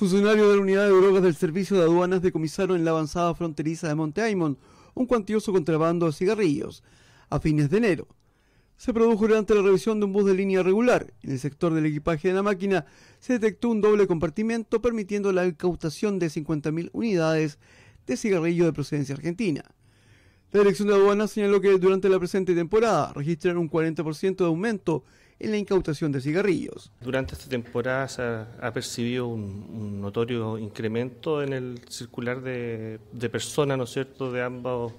Funcionarios de la unidad de drogas del Servicio de Aduanas decomisaron en la avanzada fronteriza de Monte Aymon un cuantioso contrabando de cigarrillos a fines de enero. Se produjo durante la revisión de un bus de línea regular. En el sector del equipaje de la máquina se detectó un doble compartimento permitiendo la incautación de 50.000 unidades de cigarrillos de procedencia argentina. La Dirección de Aduanas señaló que durante la presente temporada registran un 40% de aumento en la incautación de cigarrillos. Durante esta temporada se ha, percibido un, notorio incremento en el circular de, personas, ¿no es cierto?, de ambos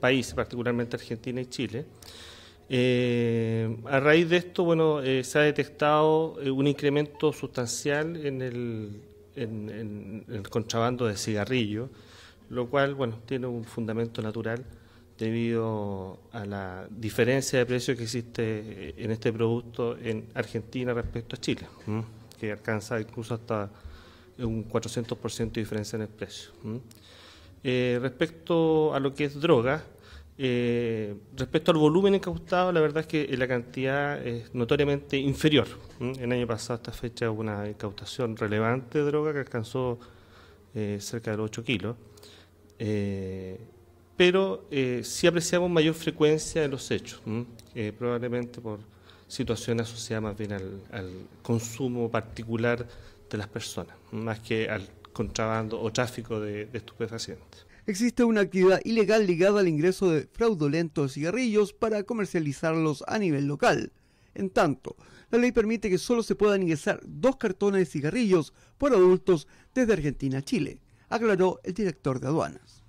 países, particularmente Argentina y Chile. Eh, a raíz de esto, bueno, eh, se ha detectado eh, un incremento sustancial en el, en, en el contrabando de cigarrillos, lo cual, bueno, tiene un fundamento natural debido a la diferencia de precio que existe en este producto en Argentina respecto a Chile, que alcanza incluso hasta un 400% de diferencia en el precio. Eh, respecto a lo que es droga, eh, respecto al volumen incautado, la verdad es que la cantidad es notoriamente inferior. El año pasado, esta fecha, hubo una incautación relevante de droga que alcanzó eh, cerca de los 8 kilos pero eh, sí apreciamos mayor frecuencia de los hechos, eh, probablemente por situaciones asociadas más bien al, consumo particular de las personas, más que al contrabando o tráfico de, de estupefacientes. Existe una actividad ilegal ligada al ingreso de fraudulentos cigarrillos para comercializarlos a nivel local. En tanto, la ley permite que solo se puedan ingresar dos cartones de cigarrillos por adultos desde Argentina a Chile, aclaró el director de aduanas.